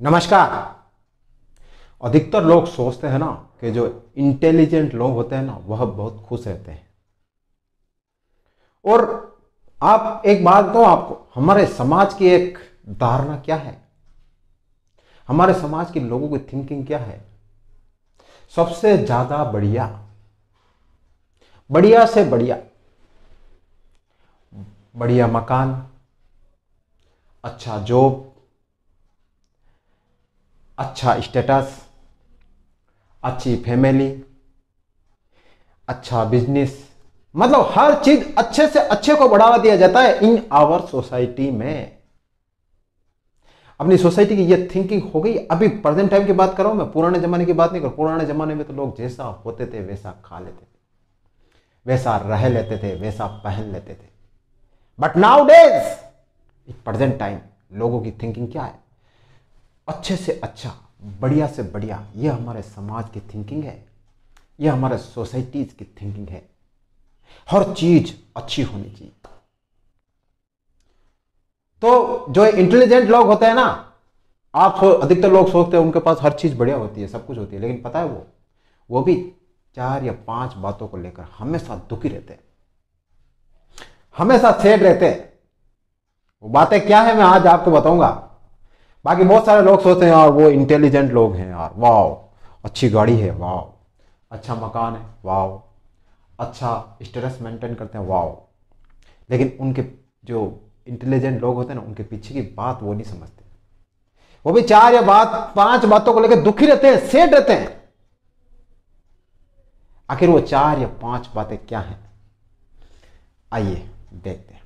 नमस्कार अधिकतर लोग सोचते हैं ना कि जो इंटेलिजेंट लोग होते हैं ना वह बहुत खुश रहते हैं और आप एक बात दो आपको हमारे समाज की एक धारणा क्या है हमारे समाज के लोगों की थिंकिंग क्या है सबसे ज्यादा बढ़िया बढ़िया से बढ़िया बढ़िया मकान अच्छा जॉब अच्छा स्टेटस अच्छी फैमिली अच्छा बिजनेस मतलब हर चीज अच्छे से अच्छे को बढ़ावा दिया जाता है इन आवर सोसाइटी में अपनी सोसाइटी की ये थिंकिंग हो गई अभी प्रेजेंट टाइम की बात कर रहा हूं मैं पुराने जमाने की बात नहीं कर पुराने जमाने में तो लोग जैसा होते थे वैसा खा लेते थे वैसा रह लेते थे वैसा पहन लेते थे but nowadays in present time लोगों की थिंकिंग क्या है अच्छे से अच्छा बढ़िया से बढ़िया ये हमारे समाज की थिंकिंग है ये हमारे सोसाइटीज़ की थिंकिंग है हर चीज़ अच्छी होनी चाहिए तो जो इंटेलिजेंट लोग होते हैं ना आप अधिकतर लोग सोचते हैं उनके पास हर चीज़ बढ़िया होती है सब कुछ होती है लेकिन पता है वो वो भी चार या पांच बातों को लेकर हमेशा दुखी रहते हैं हमेशा सेड रहते हैं वो बातें क्या है मैं आज आपको बताऊंगा बाकी बहुत सारे लोग सोचते हैं यार वो इंटेलिजेंट लोग हैं यार वाह अच्छी गाड़ी है वाह अच्छा मकान है वाह अच्छा स्टेटस मेंटेन करते हैं वाह लेकिन उनके जो इंटेलिजेंट लोग होते हैं ना उनके पीछे की बात वो नहीं समझते वो भी चार या बात पांच बातों को लेकर दुखी रहते हैं सेठ रहते हैं आखिर वो चार या पांच बातें क्या हैं आइए देखते हैं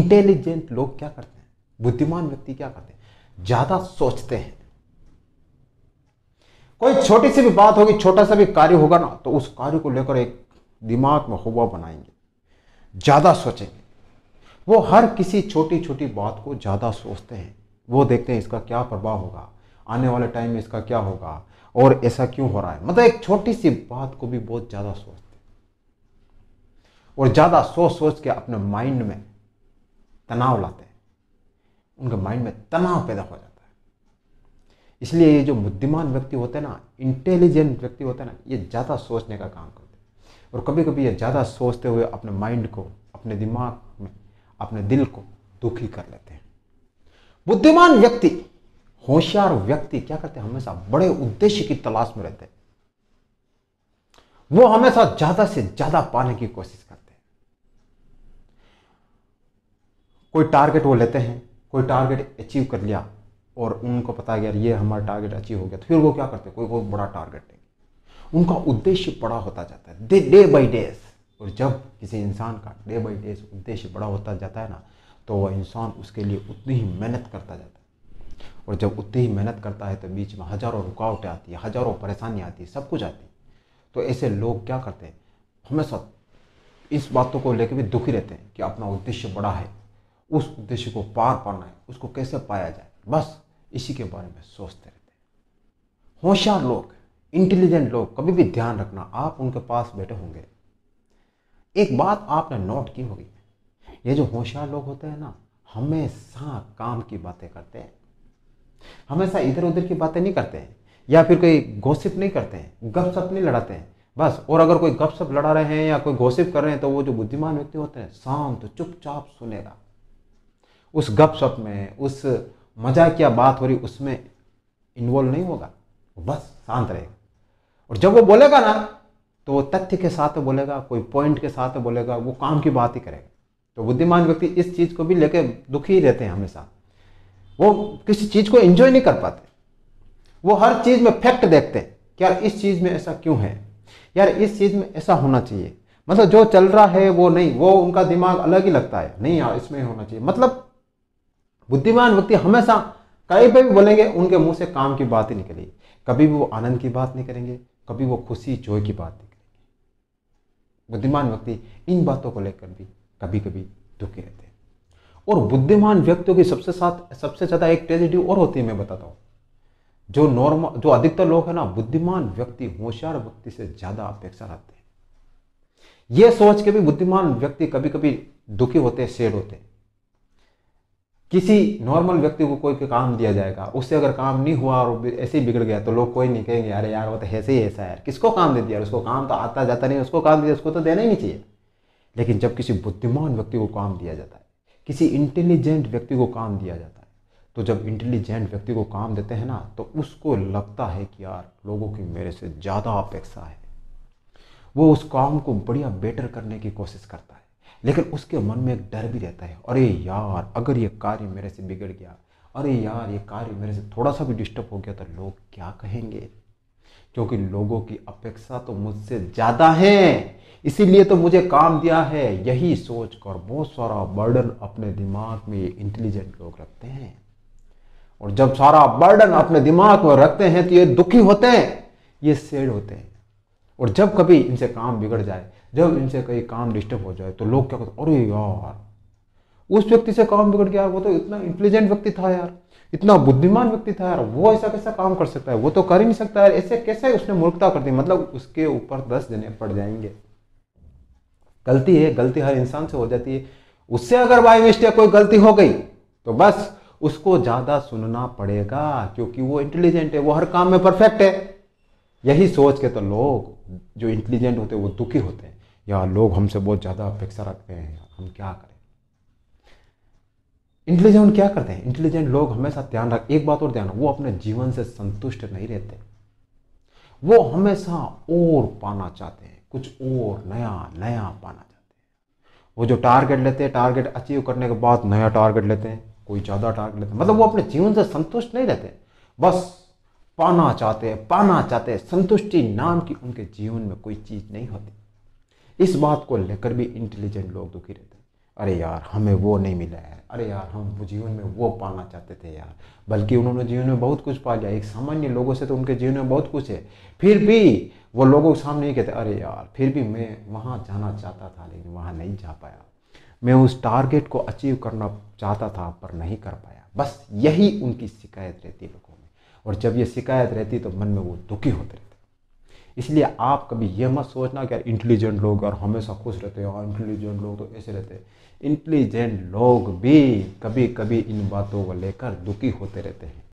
इंटेलिजेंट लोग क्या करते हैं बुद्धिमान व्यक्ति क्या करते हैं ज्यादा सोचते हैं कोई छोटी सी भी बात होगी छोटा सा भी कार्य होगा ना तो उस कार्य को लेकर एक दिमाग में हुआ बनाएंगे ज़्यादा सोचेंगे वो हर किसी छोटी छोटी बात को ज़्यादा सोचते हैं वो देखते हैं इसका क्या प्रभाव होगा आने वाले टाइम में इसका क्या होगा और ऐसा क्यों हो रहा है मतलब एक छोटी सी बात को भी बहुत ज़्यादा सोचते हैं और ज़्यादा सोच सोच के अपने माइंड में तनाव लाते हैं उनके माइंड में तनाव पैदा हो जाता है इसलिए ये जो बुद्धिमान व्यक्ति होते हैं ना इंटेलिजेंट व्यक्ति होते हैं ना ये ज़्यादा सोचने का काम करते हैं और कभी कभी ये ज़्यादा सोचते हुए अपने माइंड को अपने दिमाग में अपने दिल को दुखी कर लेते हैं बुद्धिमान व्यक्ति होशियार व्यक्ति क्या करते हैं हमेशा बड़े उद्देश्य की तलाश में रहते हैं वो हमेशा ज्यादा से ज्यादा पाने की कोशिश करते हैं कोई टारगेट वो लेते हैं कोई टारगेट अचीव कर लिया और उनको पता है यार ये हमारा टारगेट अचीव हो गया तो फिर वो क्या करते हैं कोई बहुत बड़ा टारगेट लेंगे उनका उद्देश्य बड़ा होता जाता है डे डे बाई डेज और जब किसी इंसान का डे बाई डेज उद्देश्य बड़ा होता जाता है ना तो वह इंसान उसके लिए उतनी ही मेहनत करता जाता है और जब उतनी ही मेहनत करता है तो बीच में हज़ारों रुकावटें आती है हज़ारों परेशानियाँ आती है सब कुछ आती है तो ऐसे लोग क्या करते हैं हमेशा इस बातों को लेकर भी दुखी रहते हैं कि अपना उद्देश्य बड़ा है उस उद्देश्य को पार पाना है उसको कैसे पाया जाए बस इसी के बारे में सोचते रहते हैं होशियार लोग इंटेलिजेंट लोग कभी भी ध्यान रखना आप उनके पास बैठे होंगे एक बात आपने नोट की होगी ये जो होशियार लोग होते हैं ना हमेशा काम की बातें करते हैं हमेशा इधर उधर की बातें नहीं करते हैं या फिर कोई गोसिप नहीं करते हैं गपशप नहीं लड़ाते हैं बस और अगर कोई गपशप लड़ा रहे हैं या कोई गोसिप कर रहे हैं तो वो जो बुद्धिमान व्यक्ति होते हैं शांत चुपचाप सुनेगा उस गपशप में उस मजा क्या बात हो रही उसमें इन्वॉल्व नहीं होगा वो बस शांत रहेगा और जब वो बोलेगा ना तो वो तथ्य के साथ बोलेगा कोई पॉइंट के साथ बोलेगा वो काम की बात ही करेगा तो बुद्धिमान व्यक्ति इस चीज़ को भी लेके दुखी ही रहते हैं हमेशा वो किसी चीज़ को एंजॉय नहीं कर पाते वो हर चीज़ में फैक्ट देखते हैं कि यार इस चीज़ में ऐसा क्यों है यार इस चीज़ में ऐसा होना चाहिए मतलब जो चल रहा है वो नहीं वो उनका दिमाग अलग ही लगता है नहीं यार इसमें होना चाहिए मतलब बुद्धिमान व्यक्ति हमेशा कहीं पे भी बोलेंगे उनके मुंह से काम की बात ही निकलेगी कभी भी वो आनंद की बात नहीं करेंगे कभी वो खुशी जोय की बात नहीं करेंगे बुद्धिमान व्यक्ति इन बातों को लेकर भी कभी कभी दुखी रहते हैं और बुद्धिमान व्यक्तियों की सबसे साथ सबसे ज़्यादा एक ट्रेजिडी और होती है मैं बताता हूँ जो नॉर्मल जो अधिकतर लोग हैं ना बुद्धिमान व्यक्ति होशियार व्यक्ति से ज़्यादा अपेक्षा रखते हैं ये सोच के भी बुद्धिमान व्यक्ति कभी कभी दुखी होते हैं सेड होते हैं किसी नॉर्मल व्यक्ति को कोई काम दिया जाएगा उससे अगर काम नहीं हुआ और ऐसे ही बिगड़ गया तो लोग कोई नहीं कहेंगे अरे यार वो तो ऐसे ही ऐसा है किसको काम दे दिया उसको काम तो आता जाता नहीं उसको काम दिया उसको तो देना ही नहीं चाहिए लेकिन जब किसी बुद्धिमान व्यक्ति को काम दिया जाता है किसी इंटेलिजेंट व्यक्ति को काम दिया जाता है तो जब इंटेलिजेंट व्यक्ति को काम देते हैं ना तो उसको लगता है कि यार लोगों की मेरे से ज़्यादा अपेक्षा है वो उस काम को बढ़िया बेटर करने की कोशिश करता है लेकिन उसके मन में एक डर भी रहता है अरे यार अगर ये कार्य मेरे से बिगड़ गया अरे यार ये कार्य मेरे से थोड़ा सा भी डिस्टर्ब हो गया तो लोग क्या कहेंगे क्योंकि लोगों की अपेक्षा तो मुझसे ज़्यादा है इसीलिए तो मुझे काम दिया है यही सोच कर बहुत सारा बर्डन अपने दिमाग में ये इंटेलिजेंट लोग रखते हैं और जब सारा बर्डन अपने दिमाग में रखते हैं तो ये दुखी होते हैं ये सेड होते हैं और जब कभी इनसे काम बिगड़ जाए जब इनसे कहीं काम डिस्टर्ब हो जाए तो लोग क्या कहते अरे यार उस व्यक्ति से काम बिगड़ गया वो तो इतना इंटेलिजेंट व्यक्ति था यार इतना बुद्धिमान व्यक्ति था यार वो ऐसा कैसा काम कर सकता है वो तो कर ही नहीं सकता यार ऐसे कैसे उसने मूर्खता कर दी मतलब उसके ऊपर दस जने पड़ जाएंगे गलती है गलती हर इंसान से हो जाती है उससे अगर बाई मिस्टेक कोई गलती हो गई तो बस उसको ज़्यादा सुनना पड़ेगा क्योंकि वो इंटेलिजेंट है वो हर काम में परफेक्ट है यही सोच के तो लोग जो इंटेलिजेंट होते हैं वो दुखी होते हैं या लोग हमसे बहुत ज़्यादा अपेक्षा रखते हैं हम क्या करें इंटेलिजेंट क्या करते हैं इंटेलिजेंट लोग हमेशा ध्यान रख एक बात और ध्यान वो अपने जीवन से संतुष्ट नहीं रहते वो हमेशा और पाना चाहते हैं कुछ और नया नया पाना चाहते हैं वो जो टारगेट लेते हैं टारगेट अचीव करने के बाद नया टारगेट लेते हैं कोई ज़्यादा टारगेट लेते हैं मतलब वो अपने जीवन से संतुष्ट नहीं रहते बस पाना चाहते हैं पाना चाहते हैं संतुष्टि नाम की उनके जीवन में कोई चीज़ नहीं होती इस बात को लेकर भी इंटेलिजेंट लोग दुखी रहते हैं अरे यार हमें वो नहीं मिला है अरे यार हम जीवन में वो पाना चाहते थे यार बल्कि उन्होंने जीवन में बहुत कुछ पा लिया एक सामान्य लोगों से तो उनके जीवन में बहुत कुछ है फिर भी वो लोगों के सामने ही कहते अरे यार फिर भी मैं वहाँ जाना चाहता था लेकिन वहाँ नहीं जा पाया मैं उस टारगेट को अचीव करना चाहता था पर नहीं कर पाया बस यही उनकी शिकायत रहती है लोगों और जब ये शिकायत रहती तो मन में वो दुखी होते रहते इसलिए आप कभी यह मत सोचना कि यार इंटेलिजेंट लोग और हमेशा खुश रहते हैं और हाँ, इंटेलिजेंट लोग तो ऐसे रहते हैं इंटेलिजेंट लोग भी कभी कभी इन बातों को लेकर दुखी होते रहते हैं